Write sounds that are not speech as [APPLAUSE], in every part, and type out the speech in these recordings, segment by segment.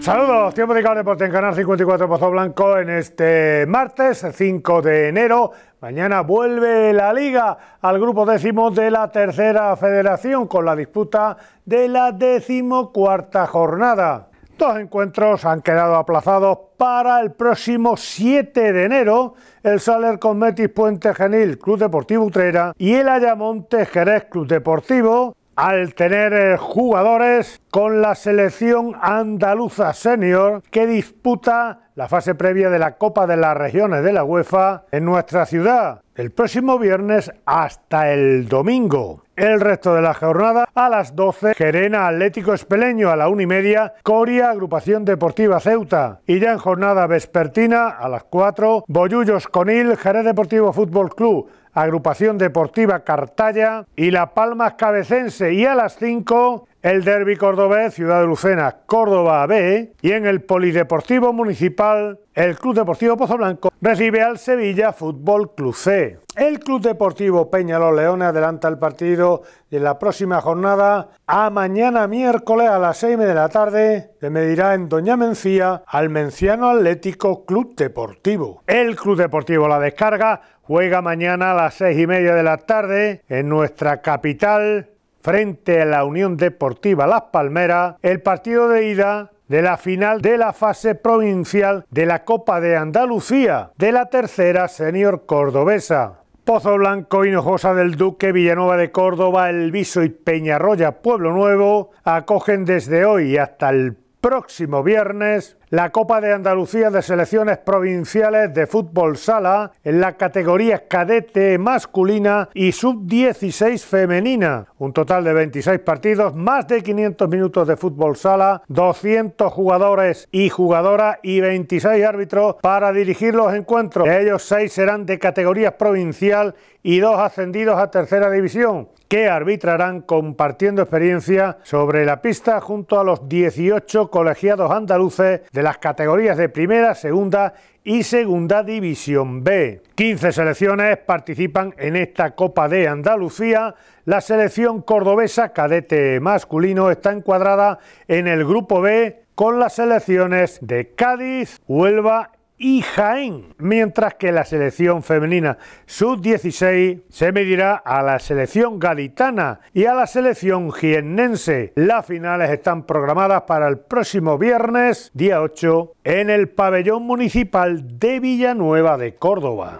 Saludos, tiempo de deporte pues, en Canal 54 Pozo Blanco en este martes 5 de enero. Mañana vuelve la Liga al grupo décimo de la tercera federación con la disputa de la decimocuarta jornada. Dos encuentros han quedado aplazados para el próximo 7 de enero. El Saler Cosmetis Puente Genil Club Deportivo Utrera y el Ayamonte Jerez Club Deportivo al tener eh, jugadores con la selección andaluza senior que disputa la fase previa de la Copa de las Regiones de la UEFA en nuestra ciudad, el próximo viernes hasta el domingo. El resto de la jornada a las 12, Gerena Atlético Espeleño a la 1 y media, Coria Agrupación Deportiva Ceuta. Y ya en jornada vespertina a las 4, Boyullos Conil, Jerez Deportivo Fútbol Club Agrupación Deportiva Cartaya y La Palmas Cabecense y a las 5 el Derby Cordobés Ciudad de Lucena Córdoba B y en el Polideportivo Municipal el Club Deportivo Pozo Blanco recibe al Sevilla Fútbol Club C. El Club Deportivo Peña Los Leones adelanta el partido en la próxima jornada a mañana miércoles a las 6 de la tarde se medirá en Doña Mencía al Menciano Atlético Club Deportivo. El Club Deportivo La Descarga juega mañana a las seis y media de la tarde en nuestra capital frente a la Unión Deportiva Las Palmeras el partido de ida de la final de la fase provincial de la Copa de Andalucía de la tercera senior cordobesa. Pozo Blanco, Hinojosa del Duque, Villanueva de Córdoba, El Viso y Peñarroya, Pueblo Nuevo, acogen desde hoy hasta el próximo viernes la Copa de Andalucía de Selecciones Provinciales de Fútbol Sala en la categoría cadete masculina y sub-16 femenina. Un total de 26 partidos, más de 500 minutos de fútbol sala, 200 jugadores y jugadoras y 26 árbitros para dirigir los encuentros. De ellos 6 serán de categorías provincial y 2 ascendidos a tercera división que arbitrarán compartiendo experiencia sobre la pista junto a los 18 colegiados andaluces de las categorías de primera, segunda y segunda división B. 15 selecciones participan en esta Copa de Andalucía. La selección cordobesa cadete masculino está encuadrada en el grupo B con las selecciones de Cádiz, Huelva y Jaén, mientras que la selección femenina sub-16 se medirá a la selección gaditana y a la selección jiennense. Las finales están programadas para el próximo viernes, día 8, en el pabellón municipal de Villanueva de Córdoba.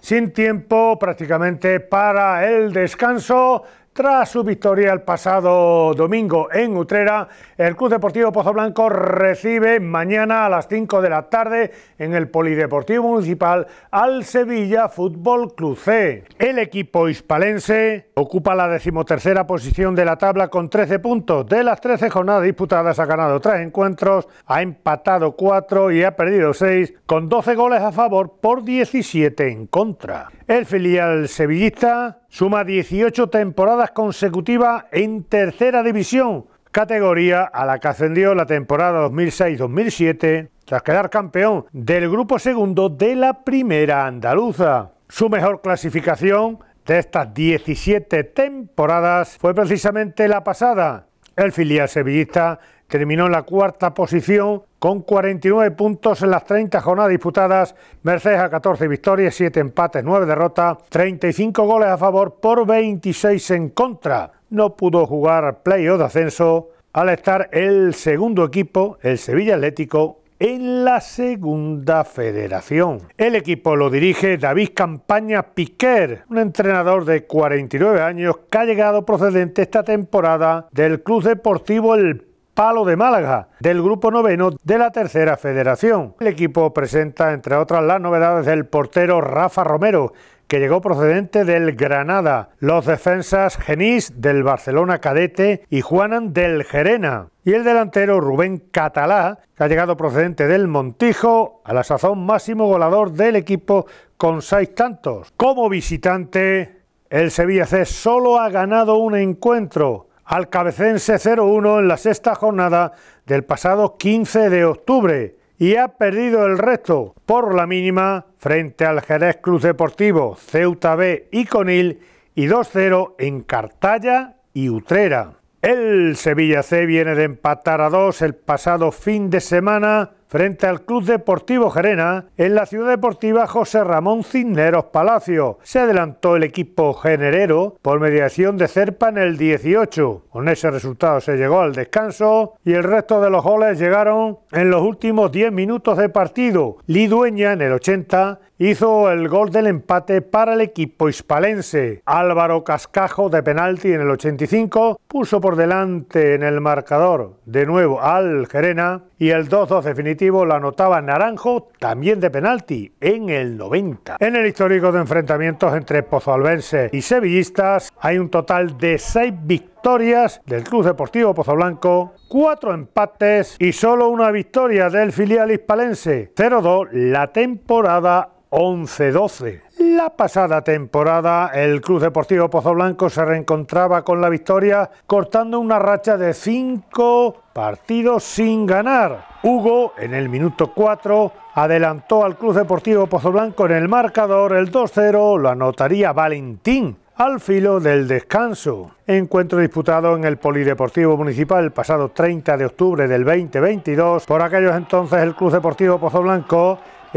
Sin tiempo prácticamente para el descanso, tras su victoria el pasado domingo en Utrera, el Club Deportivo Pozo Blanco recibe mañana a las 5 de la tarde en el Polideportivo Municipal al Sevilla Fútbol Club C. El equipo hispalense ocupa la decimotercera posición de la tabla con 13 puntos. De las 13 jornadas disputadas ha ganado 3 encuentros, ha empatado 4 y ha perdido 6 con 12 goles a favor por 17 en contra. El filial sevillista suma 18 temporadas consecutivas en tercera división, categoría a la que ascendió la temporada 2006-2007 tras quedar campeón del grupo segundo de la primera andaluza. Su mejor clasificación de estas 17 temporadas fue precisamente la pasada. El filial sevillista terminó en la cuarta posición con 49 puntos en las 30 jornadas disputadas, mercedes a 14 victorias, 7 empates, 9 derrotas, 35 goles a favor por 26 en contra. No pudo jugar play-off de ascenso al estar el segundo equipo, el Sevilla Atlético, en la segunda federación. El equipo lo dirige David Campaña Piquer, un entrenador de 49 años que ha llegado procedente esta temporada del Club Deportivo El Palo de Málaga, del grupo noveno de la tercera federación. El equipo presenta, entre otras, las novedades del portero Rafa Romero, que llegó procedente del Granada, los defensas Genís del Barcelona Cadete y Juanan del Gerena, y el delantero Rubén Catalá, que ha llegado procedente del Montijo, a la sazón máximo goleador del equipo con seis tantos. Como visitante, el Sevilla C solo ha ganado un encuentro, Alcabecense 0-1 en la sexta jornada del pasado 15 de octubre y ha perdido el resto por la mínima frente al Jerez Club Deportivo, Ceuta B y Conil y 2-0 en Cartaya y Utrera. El Sevilla C viene de empatar a dos el pasado fin de semana frente al Club Deportivo Gerena en la ciudad deportiva José Ramón Cisneros Palacio. Se adelantó el equipo generero por mediación de Cerpa en el 18. Con ese resultado se llegó al descanso y el resto de los goles llegaron en los últimos 10 minutos de partido. Lidueña en el 80 hizo el gol del empate para el equipo hispalense. Álvaro Cascajo de penalti en el 85 puso por delante en el marcador de nuevo al Gerena y el 2-2 definitivo la lo anotaba Naranjo, también de penalti, en el 90. En el histórico de enfrentamientos entre Pozoalbense y sevillistas hay un total de seis victorias del Club Deportivo Blanco, cuatro empates y solo una victoria del filial hispalense, 0-2 la temporada 11-12. La pasada temporada el Club Deportivo Pozo se reencontraba con la victoria cortando una racha de cinco partidos sin ganar. Hugo en el minuto 4 adelantó al Club Deportivo Pozo Blanco en el marcador el 2-0, lo anotaría Valentín al filo del descanso. Encuentro disputado en el Polideportivo Municipal pasado 30 de octubre del 2022. Por aquellos entonces el Club Deportivo Pozo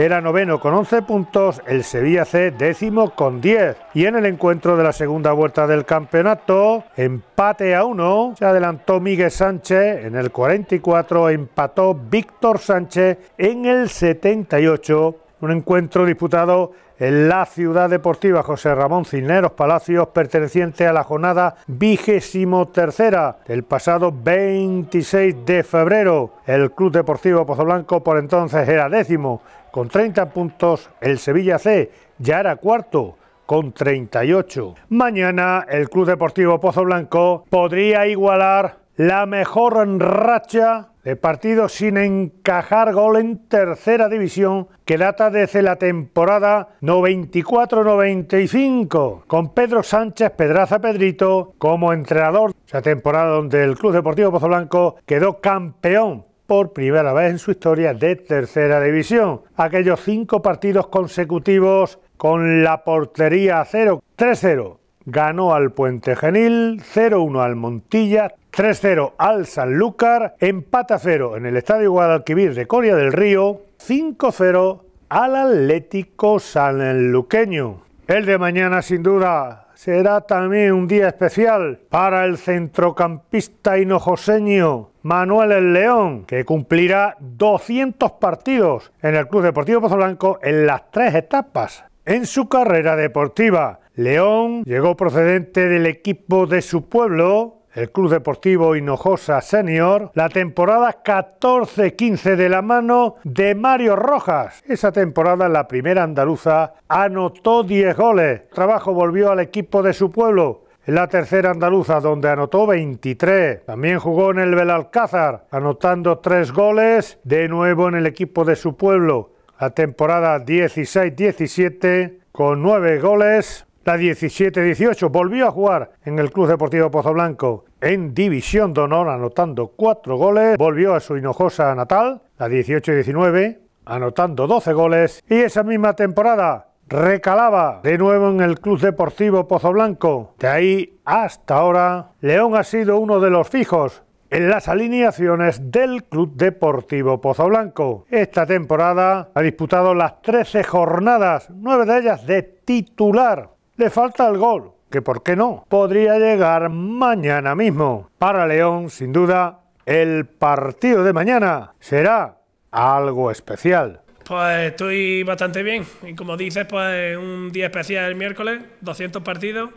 era noveno con 11 puntos, el Sevilla C décimo con 10. Y en el encuentro de la segunda vuelta del campeonato, empate a uno, se adelantó Miguel Sánchez en el 44, empató Víctor Sánchez en el 78. Un encuentro disputado en la ciudad deportiva José Ramón Cisneros Palacios, perteneciente a la jornada vigésimo tercera del pasado 26 de febrero. El Club Deportivo Pozoblanco por entonces era décimo, con 30 puntos, el Sevilla C ya era cuarto con 38. Mañana el Club Deportivo Pozo Blanco podría igualar la mejor racha de partidos sin encajar gol en tercera división que data desde la temporada 94-95 con Pedro Sánchez Pedraza Pedrito como entrenador. Esa temporada donde el Club Deportivo Pozo Blanco quedó campeón por primera vez en su historia de tercera división. Aquellos cinco partidos consecutivos con la portería 0 3-0. Ganó al Puente Genil, 0-1 al Montilla, 3-0 al Sanlúcar, empata 0 en el Estadio Guadalquivir de Coria del Río, 5-0 al Atlético Sanluqueño. El de mañana sin duda será también un día especial para el centrocampista hinojoseño Manuel El León, que cumplirá 200 partidos en el Club Deportivo Pozoblanco en las tres etapas en su carrera deportiva. León llegó procedente del equipo de su pueblo, el Club Deportivo Hinojosa Senior, la temporada 14-15 de la mano de Mario Rojas. Esa temporada la primera andaluza anotó 10 goles. trabajo volvió al equipo de su pueblo. En la tercera andaluza, donde anotó 23. También jugó en el Belalcázar, anotando 3 goles, de nuevo en el equipo de su pueblo. La temporada 16-17, con 9 goles, la 17-18 volvió a jugar en el Club Deportivo Pozo Blanco en División de Honor, anotando cuatro goles. Volvió a su hinojosa natal, la 18-19, anotando 12 goles. Y esa misma temporada recalaba de nuevo en el Club Deportivo Pozo Blanco. De ahí hasta ahora, León ha sido uno de los fijos en las alineaciones del Club Deportivo Pozo Blanco. Esta temporada ha disputado las 13 jornadas, 9 de ellas de titular. Le falta el gol, que por qué no, podría llegar mañana mismo. Para León, sin duda, el partido de mañana será algo especial. Pues estoy bastante bien y como dices, pues, un día especial el miércoles, 200 partidos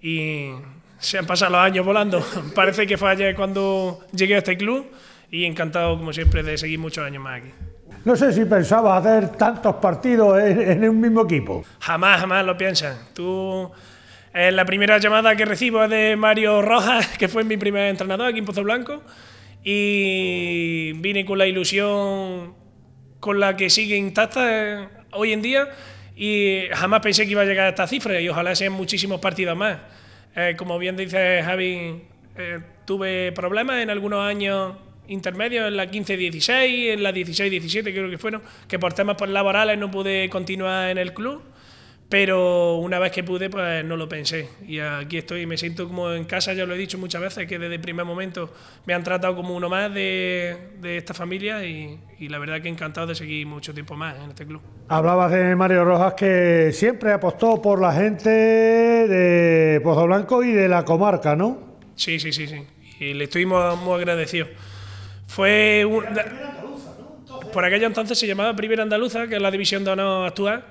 y se han pasado los años volando. [LAUGHS] Parece que fue ayer cuando llegué a este club y encantado como siempre de seguir muchos años más aquí. No sé si pensaba hacer tantos partidos en, un mismo equipo. Jamás, jamás lo piensas. Tú la primera llamada que recibo es de Mario Rojas, que fue mi primer entrenador aquí en Pozo Blanco, y vine con la ilusión con la que sigue intacta eh, hoy en día, y jamás pensé que iba a llegar a esta cifra, y ojalá sean muchísimos partidos más. Eh, como bien dice Javi, eh, tuve problemas en algunos años Intermedio en la 15-16, en la 16-17 creo que fueron, que por temas laborales no pude continuar en el club, pero una vez que pude pues no lo pensé y aquí estoy, me siento como en casa, ya lo he dicho muchas veces, que desde el primer momento me han tratado como uno más de, de esta familia y, y, la verdad que encantado de seguir mucho tiempo más en este club. Hablabas de Mario Rojas que siempre apostó por la gente de Pozo Blanco y de la comarca, ¿no? Sí, sí, sí, sí. Y le estuvimos muy, agradecidos. Fue un, por aquello entonces se llamaba Primera Andaluza, que es la división de honor actual,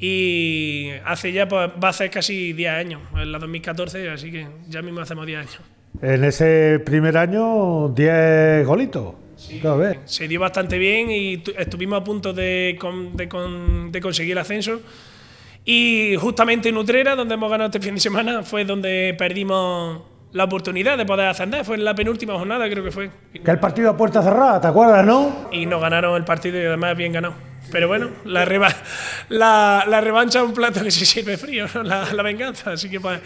y hace ya, pues, va a ser casi 10 años, en la 2014, así que ya mismo hacemos 10 años. En ese primer año, 10 golitos. Sí, se dio bastante bien y estuvimos a punto de, de, conseguir el ascenso. Y justamente en Utrera, donde hemos ganado este fin de semana, fue donde perdimos la oportunidad de poder ascender. Fue en la penúltima jornada, creo que fue. Que el partido a puerta cerrada, ¿te acuerdas, no? Y nos ganaron el partido y además bien ganado. Pero bueno, la, reba la, revancha es un plato que se sirve frío, la, venganza. Así que pues,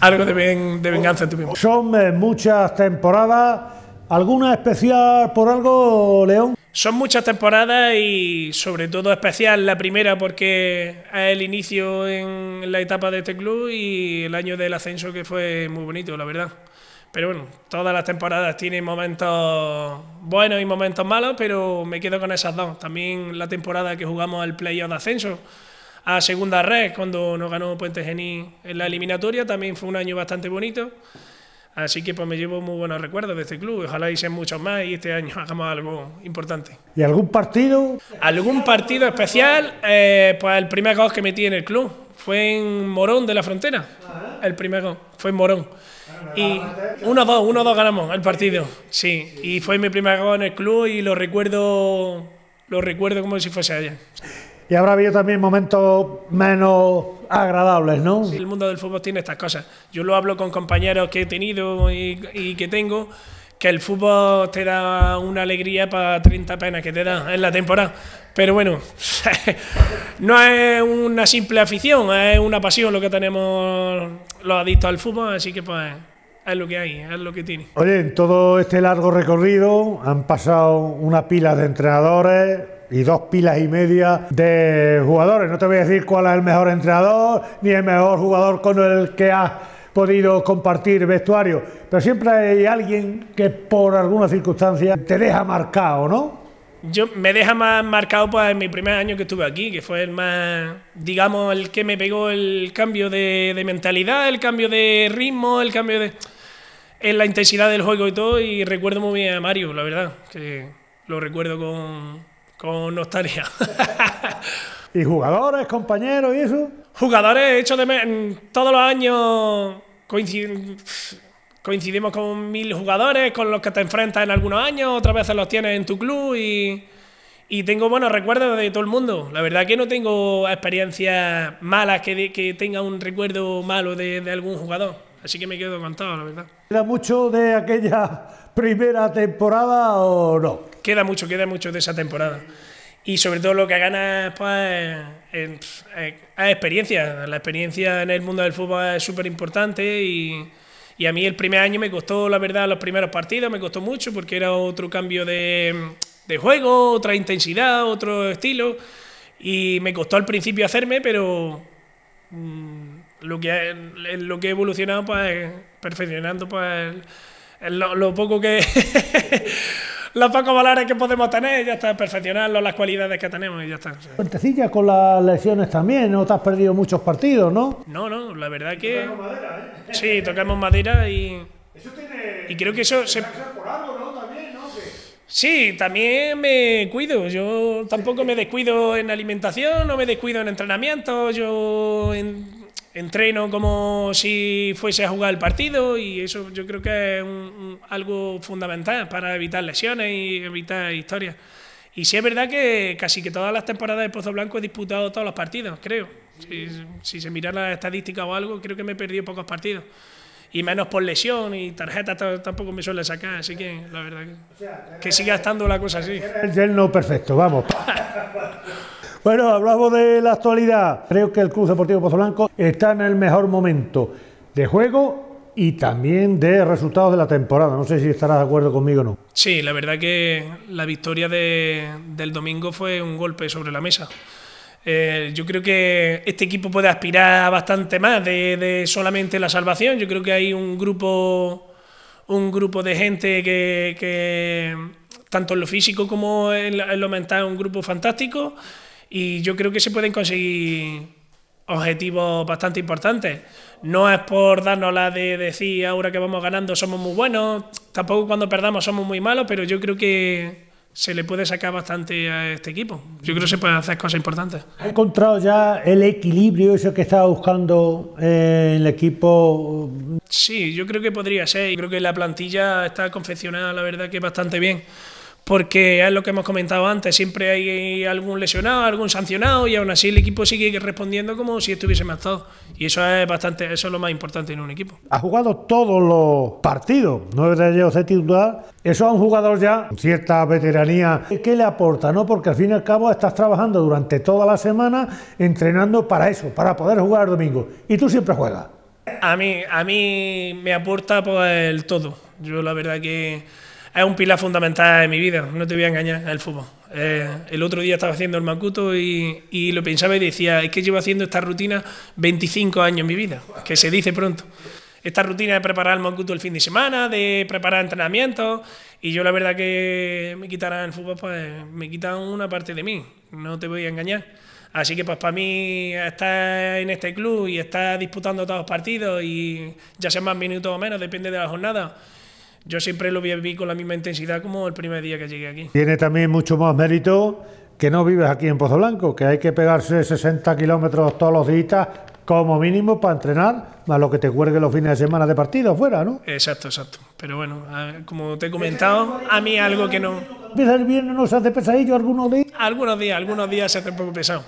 algo de, de venganza tuvimos. Son eh, muchas temporadas. ¿Alguna especial por algo, León? Son muchas temporadas y sobre todo especial la primera porque es el inicio en la etapa de este club y el año del ascenso que fue muy bonito, la verdad. Pero bueno, todas las temporadas tienen momentos buenos y momentos malos, pero me quedo con esas dos. También la temporada que jugamos al playoff de ascenso a segunda red cuando nos ganó Puente Gení en la eliminatoria, también fue un año bastante bonito. Así que pues me llevo muy buenos recuerdos de este club. Ojalá y sean muchos más y este año hagamos algo importante. ¿Y algún partido? ¿Algún partido especial? Eh, pues el primer gol que metí en el club fue en Morón de la Frontera. El primer gol fue en Morón. Y 1-2, 1 ganamos el partido. Sí, y fue mi primer gol en el club y lo recuerdo, lo recuerdo como si fuese ayer. Y habrá habido también momentos menos agradables, ¿no? el mundo del fútbol tiene estas cosas. Yo lo hablo con compañeros que he tenido y, que tengo, que el fútbol te da una alegría para 30 penas que te da en la temporada. Pero bueno, [LAUGHS] no es una simple afición, es una pasión lo que tenemos los adictos al fútbol, así que pues es lo que hay, es lo que tiene. Oye, en todo este largo recorrido han pasado una pila de entrenadores, y dos pilas y media de jugadores. No te voy a decir cuál es el mejor entrenador ni el mejor jugador con el que has podido compartir vestuario, pero siempre hay alguien que por alguna circunstancia te deja marcado, ¿no? Yo me deja más marcado pues, en mi primer año que estuve aquí, que fue el más, digamos, el que me pegó el cambio de, de mentalidad, el cambio de ritmo, el cambio de. en la intensidad del juego y todo. Y recuerdo muy bien a Mario, la verdad, que lo recuerdo con, con nostalgia. [LAUGHS] ¿Y jugadores, compañeros y eso? Jugadores, hecho de todos los años coincidimos con mil jugadores con los que te enfrentas en algunos años, otras veces los tienes en tu club y, y tengo buenos recuerdos de todo el mundo. La verdad que no tengo experiencias malas que, que tenga un recuerdo malo de, algún jugador. Así que me quedo encantado, la verdad. ¿Era mucho de aquella [LAUGHS] primera temporada o no? queda mucho, queda mucho de esa temporada. Y sobre todo lo que ganas pues, eh, es, experiencia. La experiencia en el mundo del fútbol es súper importante y, y, a mí el primer año me costó, la verdad, los primeros partidos, me costó mucho porque era otro cambio de, de juego, otra intensidad, otro estilo. Y me costó al principio hacerme, pero mm, lo, que, lo que he evolucionado pues, perfeccionando pues, lo, lo poco que... [LAUGHS] los pocos valores que podemos tener, ya está, perfeccionarlos, las cualidades que tenemos y ya está. Fuentecilla con las lesiones también, no te has perdido muchos partidos, ¿no? No, no, la verdad que... Tocamos madera, ¿eh? Sí, tocamos madera y... Eso tiene... Y creo que eso se... También, Sí, también me cuido. Yo tampoco me descuido en alimentación, no me descuido en entrenamiento. Yo en entreno como si fuese a jugar el partido y eso yo creo que es algo fundamental para evitar lesiones y evitar historias. Y sí es verdad que casi que todas las temporadas de Pozo Blanco he disputado todos los partidos, creo. Si, se mira la estadística o algo, creo que me he perdido pocos partidos. Y menos por lesión y tarjetas tampoco me suele sacar, así que la verdad que, sigue siga estando la cosa así. El no perfecto, vamos. [LAUGHS] Bueno, hablamos de la actualidad. Creo que el Club Deportivo Pozo Blanco está en el mejor momento de juego y también de resultados de la temporada. No sé si estarás de acuerdo conmigo o no. Sí, la verdad que la victoria del domingo fue un golpe sobre la mesa. Eh, yo creo que este equipo puede aspirar a bastante más de, solamente la salvación. Yo creo que hay un grupo, un grupo de gente que, tanto en lo físico como en lo mental, es un grupo fantástico. Y yo creo que se pueden conseguir objetivos bastante importantes. No es por darnos la de decir ahora que vamos ganando somos muy buenos, tampoco cuando perdamos somos muy malos, pero yo creo que se le puede sacar bastante a este equipo. Yo creo que se puede hacer cosas importantes. ¿Ha encontrado ya el equilibrio eso que estaba buscando en eh, el equipo? Sí, yo creo que podría ser. Creo que la plantilla está confeccionada, la verdad, que bastante bien porque es lo que hemos comentado antes, siempre hay algún lesionado, algún sancionado y aún así el equipo sigue respondiendo como si estuviese matado. Y eso es bastante, eso es lo más importante en un equipo. Ha jugado todos los partidos, nueve de ellos de titular. Eso a un jugador ya con cierta veteranía, ¿qué le aporta? no Porque al fin y al cabo estás trabajando durante toda la semana entrenando para eso, para poder jugar el domingo. Y tú siempre juegas. A mí, a mí me aporta pues, el todo. Yo la verdad que es un pilar fundamental de mi vida, no te voy a engañar, el fútbol. Eh, el otro día estaba haciendo el Makuto y, lo pensaba y decía, es que llevo haciendo esta rutina 25 años en mi vida, que se dice pronto. Esta rutina de preparar el Makuto el fin de semana, de preparar entrenamientos, y yo la verdad que me quitarán el fútbol, pues me quitan una parte de mí, no te voy a engañar. Así que pues para mí estar en este club y estar disputando todos los partidos y ya sean más minutos o menos, depende de la jornada yo siempre lo viví con la misma intensidad como el primer día que llegué aquí. Tiene también mucho más mérito que no vives aquí en Pozo Blanco, que hay que pegarse 60 kilómetros todos los días como mínimo para entrenar, más lo que te cuelgue los fines de semana de partido fuera, ¿no? Exacto, exacto. Pero bueno, como te he comentado, a mí algo que no... ¿Empieza el viernes no se hace pesadillo algunos días? Algunos días, algunos días se hace un poco pesado.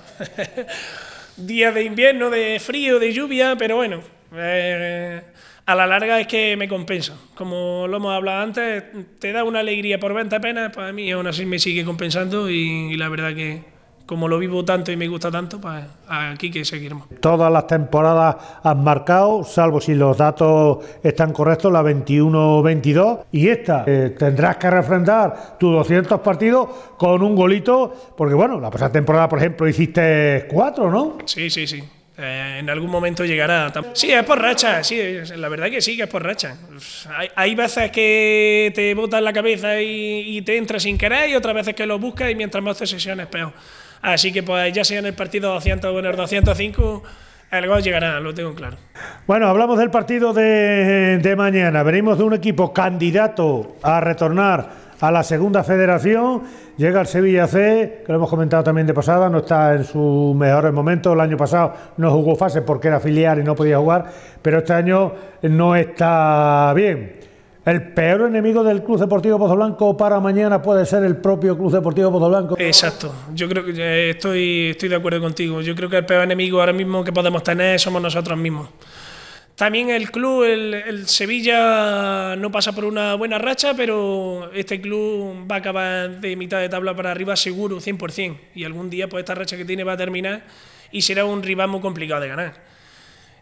[LAUGHS] días de invierno, de frío, de lluvia, pero bueno... Eh, a la larga es que me compensa. Como lo hemos hablado antes, te da una alegría por venta apenas, para mí aún así me sigue compensando y, la verdad que como lo vivo tanto y me gusta tanto, pues aquí que seguiremos. Todas las temporadas han marcado, salvo si los datos están correctos, la 21-22, y esta eh, tendrás que refrendar tus 200 partidos con un golito, porque bueno, la pasada temporada, por ejemplo, hiciste cuatro, ¿no? Sí, sí, sí. Eh, en algún momento llegará. Sí, es por racha, sí, la verdad que sí, que es por racha. Hay, veces que te botas la cabeza y, te entras sin querer y otras veces que lo buscas y mientras más te sesiones peor. Así que pues ya sea en el partido 200 o en el 205... El gol llegará, lo tengo claro. Bueno, hablamos del partido de, de mañana. Venimos de un equipo candidato a retornar a la segunda federación. Llega el Sevilla C, que lo hemos comentado también de pasada, no está en su mejor momento. El año pasado no jugó fase porque era filial y no podía jugar, pero este año no está bien. El peor enemigo del Club Deportivo Blanco para mañana puede ser el propio Club Deportivo Blanco. Exacto, yo creo que estoy, estoy de acuerdo contigo. Yo creo que el peor enemigo ahora mismo que podemos tener somos nosotros mismos. También el club, el, Sevilla, no pasa por una buena racha, pero este club va a acabar de mitad de tabla para arriba seguro, 100%. Y algún día, pues esta racha que tiene va a terminar y será un rival muy complicado de ganar.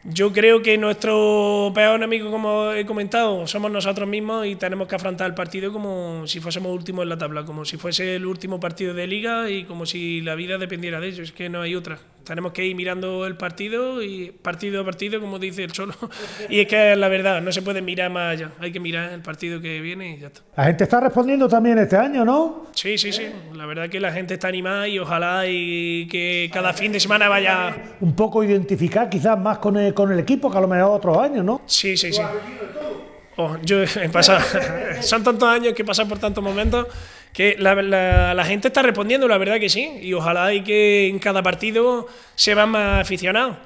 Yo creo que nuestro peor amigo, como he comentado, somos nosotros mismos y tenemos que afrontar el partido como si fuésemos últimos en la tabla, como si fuese el último partido de liga y como si la vida dependiera de ellos, es que no hay otra tenemos que ir mirando el partido y partido a partido, como dice el Cholo. [LAUGHS] Y es que la verdad, no se puede mirar más allá. Hay que mirar el partido que viene y ya está. La gente está respondiendo también este año, ¿no? Sí, sí, sí. La verdad es que la gente está animada y ojalá y que cada fin de semana vaya. Un poco identificar quizás más con el, equipo que a lo mejor otros años, ¿no? Sí, sí, sí. Oh, yo he pasado, [LAUGHS] son tantos años que he por tantos momentos que la, gente está respondiendo, la verdad que sí, y ojalá y que en cada partido se van más aficionados.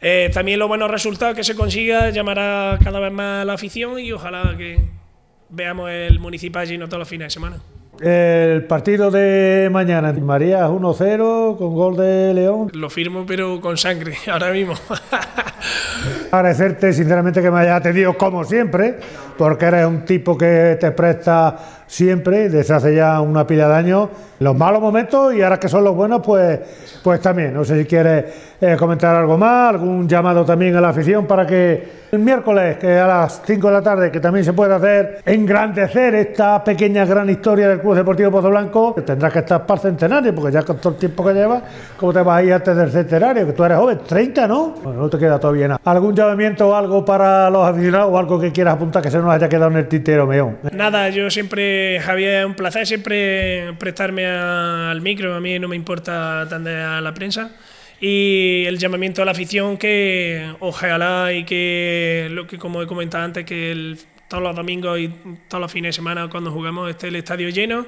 Eh, también los buenos resultados que se consiga llamará cada vez más la afición y ojalá que veamos el municipal lleno todos los fines de semana. El partido de mañana, María 1-0 con gol de León. Lo firmo pero con sangre, [LAUGHS] ahora mismo. [LAUGHS] Agradecerte sinceramente que me hayas atendido como siempre, porque eres un tipo que te presta siempre, desde hace ya una pila de años, los malos momentos y ahora que son los buenos, pues, pues también. No sé si quieres eh, comentar algo más, algún llamado también a la afición para que el miércoles, que a las 5 de la tarde, que también se puede hacer, engrandecer esta pequeña gran historia del Club Deportivo Pozo Blanco, que tendrás que estar para el centenario, porque ya con todo el tiempo que llevas, ¿cómo te vas a ir antes del centenario? Que tú eres joven, 30, ¿no? Bueno, no te queda todavía nada. ¿Algún llamamiento o algo para los aficionados o algo que quieras apuntar que se nos haya quedado en el tintero, meón? Nada, yo siempre, Javier, es un placer siempre prestarme al micro, a mí no me importa atender a la prensa y el llamamiento a la afición que ojalá y que lo que como he comentado antes que todos los domingos y todos los fines de semana cuando jugamos esté el estadio lleno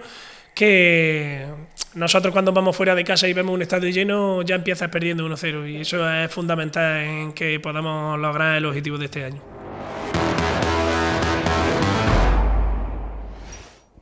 que nosotros cuando vamos fuera de casa y vemos un estadio lleno ya empiezas perdiendo 1-0 y eso es fundamental en que podamos lograr el objetivo de este año.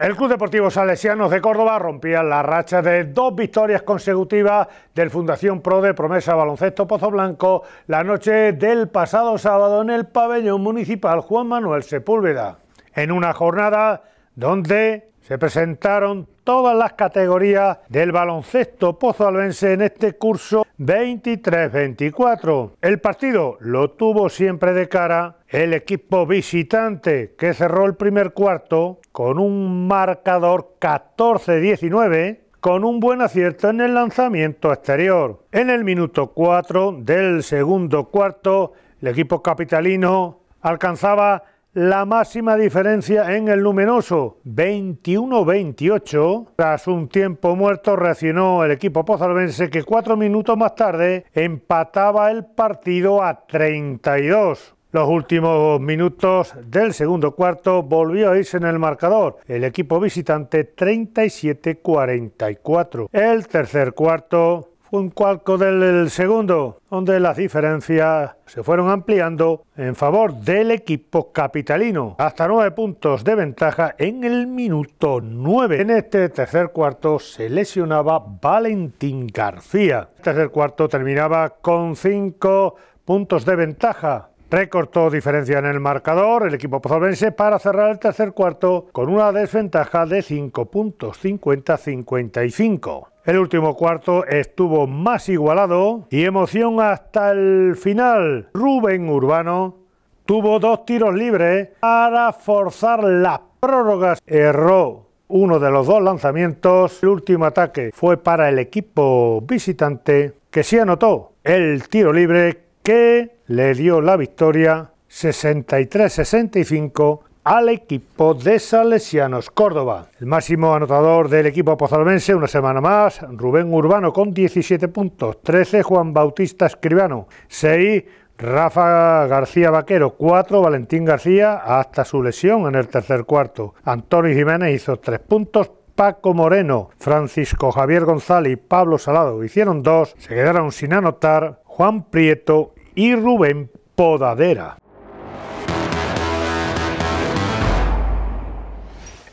El Club Deportivo Salesianos de Córdoba rompía la racha de dos victorias consecutivas del Fundación Pro de Promesa Baloncesto Pozo Blanco la noche del pasado sábado en el pabellón municipal Juan Manuel Sepúlveda, en una jornada donde se presentaron todas las categorías del baloncesto pozoalbense en este curso 23-24. El partido lo tuvo siempre de cara el equipo visitante que cerró el primer cuarto con un marcador 14-19 con un buen acierto en el lanzamiento exterior. En el minuto 4 del segundo cuarto, el equipo capitalino alcanzaba la máxima diferencia en el luminoso, 21-28. Tras un tiempo muerto reaccionó el equipo pozalbense que cuatro minutos más tarde empataba el partido a 32. Los últimos minutos del segundo cuarto volvió a irse en el marcador, el equipo visitante 37-44. El tercer cuarto un cuarto del segundo, donde las diferencias se fueron ampliando en favor del equipo capitalino, hasta nueve puntos de ventaja en el minuto nueve. En este tercer cuarto se lesionaba Valentín García. El este tercer cuarto terminaba con cinco puntos de ventaja recortó diferencia en el marcador el equipo pozolvense para cerrar el tercer cuarto con una desventaja de 5 puntos, 50-55. El último cuarto estuvo más igualado y emoción hasta el final. Rubén Urbano tuvo dos tiros libres para forzar las prórrogas. Erró uno de los dos lanzamientos. El último ataque fue para el equipo visitante que sí anotó el tiro libre que le dio la victoria 63-65 al equipo de Salesianos Córdoba. El máximo anotador del equipo pozalmense una semana más, Rubén Urbano con 17 puntos, 13 Juan Bautista Escribano, 6 Rafa García Vaquero 4, Valentín García hasta su lesión en el tercer cuarto. Antonio Jiménez hizo 3 puntos, Paco Moreno, Francisco Javier González y Pablo Salado hicieron 2, se quedaron sin anotar Juan Prieto y Rubén Podadera.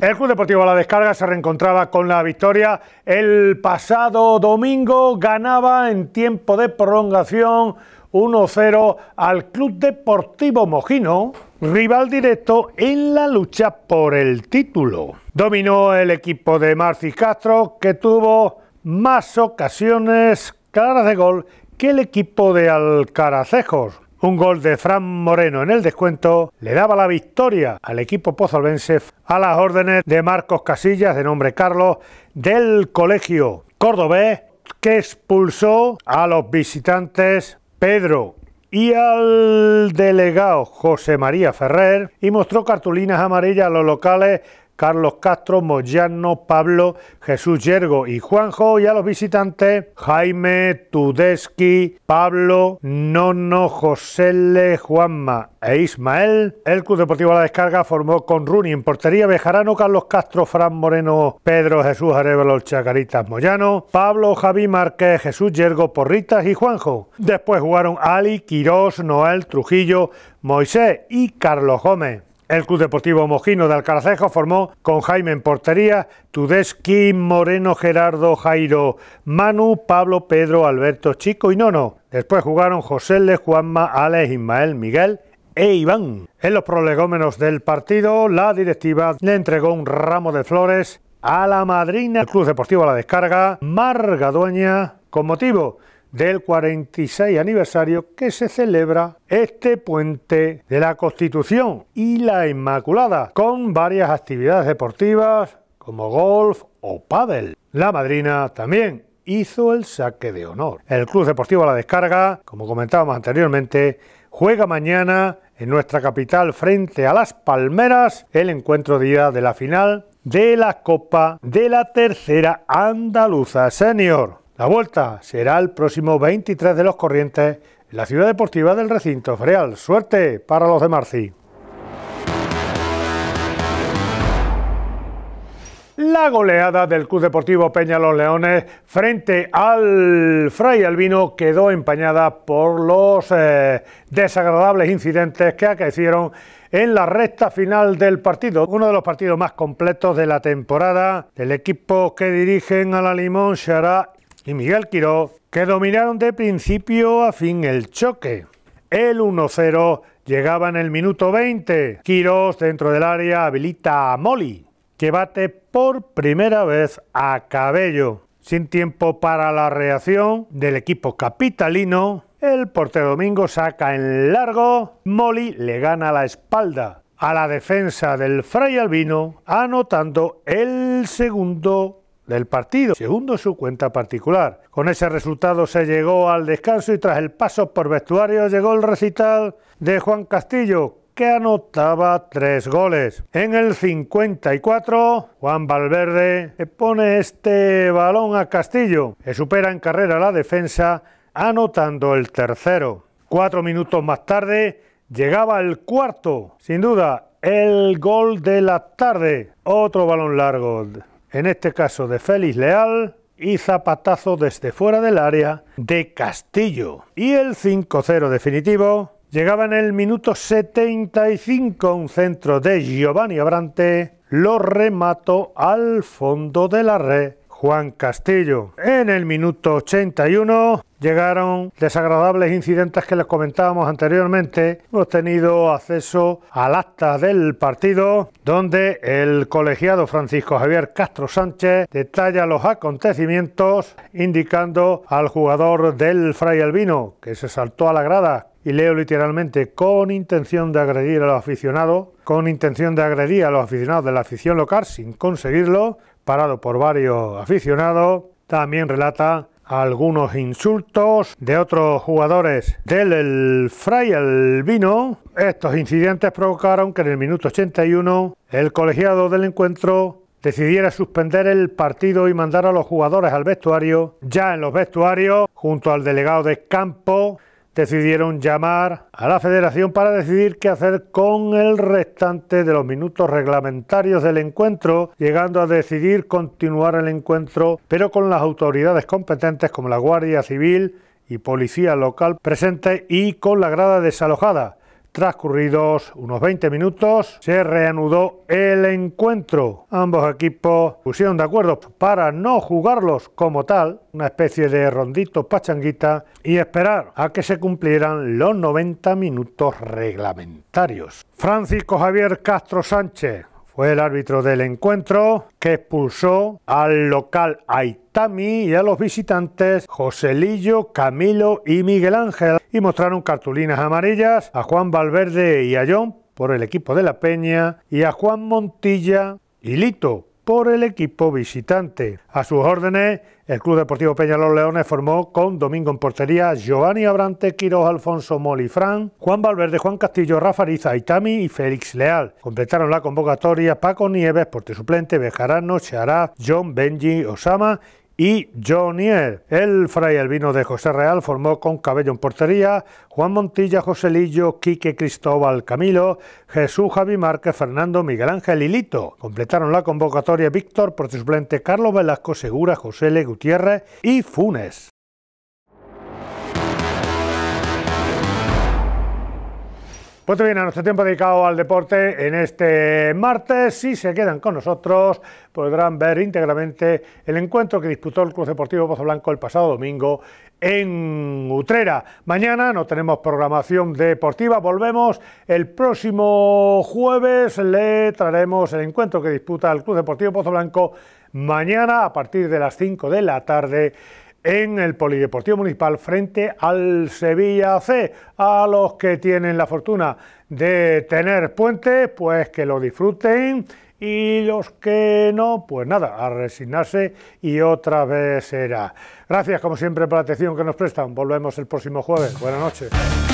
El Club Deportivo La Descarga se reencontraba con la victoria el pasado domingo, ganaba en tiempo de prolongación 1-0 al Club Deportivo Mojino, rival directo en la lucha por el título. Dominó el equipo de Marcis Castro, que tuvo más ocasiones claras de gol que el equipo de Alcaracejos. Un gol de Fran Moreno en el descuento le daba la victoria al equipo pozolvense a las órdenes de Marcos Casillas, de nombre Carlos, del Colegio Cordobés, que expulsó a los visitantes Pedro y al delegado José María Ferrer y mostró cartulinas amarillas a los locales Carlos Castro, Moyano, Pablo, Jesús Yergo y Juanjo, y a los visitantes Jaime, Tudeski, Pablo, Nono, José Le, Juanma e Ismael. El Club Deportivo La Descarga formó con Runi en portería Bejarano, Carlos Castro, Fran Moreno, Pedro, Jesús Arevalo, Chacaritas, Moyano, Pablo, Javi Márquez, Jesús Yergo, Porritas y Juanjo. Después jugaron Ali, Quirós, Noel, Trujillo, Moisés y Carlos Gómez. El Club Deportivo Mojino de Alcaracejo formó con Jaime en portería, tudeski, Moreno, Gerardo, Jairo, Manu, Pablo, Pedro, Alberto, Chico y Nono. Después jugaron José Le, Juanma, Alex, Ismael, Miguel e Iván. En los prolegómenos del partido, la directiva le entregó un ramo de flores a la madrina del Club Deportivo La Descarga, Marga Dueña, con motivo del 46 aniversario que se celebra este puente de la Constitución y la Inmaculada, con varias actividades deportivas como golf o pádel. La madrina también hizo el saque de honor. El Club Deportivo La Descarga, como comentábamos anteriormente, juega mañana en nuestra capital frente a Las Palmeras el encuentro día de la final de la Copa de la Tercera Andaluza Senior. La vuelta será el próximo 23 de los Corrientes en la ciudad deportiva del recinto Freal. Suerte para los de Marci. la goleada del Club Deportivo Peña Los Leones frente al Fray Albino quedó empañada por los eh, desagradables incidentes que acaecieron en la recta final del partido, uno de los partidos más completos de la temporada del equipo que dirigen a la Limón Shará y Miguel Quiroz, que dominaron de principio a fin el choque. El 1-0 llegaba en el minuto 20. Quiroz dentro del área habilita a Molly, que bate por primera vez a Cabello. Sin tiempo para la reacción del equipo capitalino, el portero Domingo saca en largo, Molly le gana la espalda a la defensa del Fray Albino, anotando el segundo del partido, segundo su cuenta particular. Con ese resultado se llegó al descanso y tras el paso por vestuario llegó el recital de Juan Castillo, que anotaba tres goles. En el 54, Juan Valverde le pone este balón a Castillo, que supera en carrera la defensa, anotando el tercero. Cuatro minutos más tarde llegaba el cuarto, sin duda, el gol de la tarde. Otro balón largo en este caso de Félix Leal, y zapatazo desde fuera del área de Castillo. Y el 5-0 definitivo llegaba en el minuto 75 un centro de Giovanni Abrante, lo remató al fondo de la red Juan Castillo. En el minuto 81 llegaron desagradables incidentes que les comentábamos anteriormente. Hemos tenido acceso al acta del partido, donde el colegiado Francisco Javier Castro Sánchez detalla los acontecimientos, indicando al jugador del Fray Albino que se saltó a la grada. Y leo literalmente, con intención de agredir al aficionado con intención de agredir a los aficionados de la afición local sin conseguirlo, parado por varios aficionados. También relata algunos insultos de otros jugadores del el Fray Estos incidentes provocaron que en el minuto 81 el colegiado del encuentro decidiera suspender el partido y mandar a los jugadores al vestuario. Ya en los vestuarios, junto al delegado de campo, decidieron llamar a la federación para decidir qué hacer con el restante de los minutos reglamentarios del encuentro, llegando a decidir continuar el encuentro, pero con las autoridades competentes como la Guardia Civil y Policía Local presentes y con la grada desalojada. Transcurridos unos 20 minutos se reanudó el encuentro. Ambos equipos pusieron de acuerdo para no jugarlos como tal, una especie de rondito pachanguita, y esperar a que se cumplieran los 90 minutos reglamentarios. Francisco Javier Castro Sánchez fue el árbitro del encuentro que expulsó al local Aitami y a los visitantes Joselillo, Camilo y Miguel Ángel y mostraron cartulinas amarillas a Juan Valverde y a John por el equipo de la Peña y a Juan Montilla y Lito por el equipo visitante. A sus órdenes, el Club Deportivo Peña los Leones formó con Domingo en portería Giovanni Abrante, Quiroz, Alfonso Molifrán, Juan Valverde, Juan Castillo, Rafa Ariza, Itami y Félix Leal. Completaron la convocatoria Paco Nieves, porte suplente, Bejarano, Cheará, John Benji, Osama y Joniel, El fray albino de José Real formó con Cabello en portería, Juan Montilla, José Lillo, Quique Cristóbal Camilo, Jesús Javi Márquez, Fernando Miguel Ángel y Lito. Completaron la convocatoria Víctor por Carlos Velasco Segura, José Le Gutiérrez y Funes. Pues bien a nuestro tiempo dedicado al deporte en este martes. Si se quedan con nosotros, podrán ver íntegramente el encuentro que disputó el Club Deportivo Pozo Blanco el pasado domingo en Utrera. Mañana no tenemos programación deportiva, volvemos el próximo jueves, le traeremos el encuentro que disputa el Club Deportivo Pozo Blanco mañana a partir de las 5 de la tarde en el Polideportivo Municipal frente al Sevilla C. A los que tienen la fortuna de tener puente, pues que lo disfruten y los que no, pues nada, a resignarse y otra vez será. Gracias como siempre por la atención que nos prestan. Volvemos el próximo jueves. Buenas noches.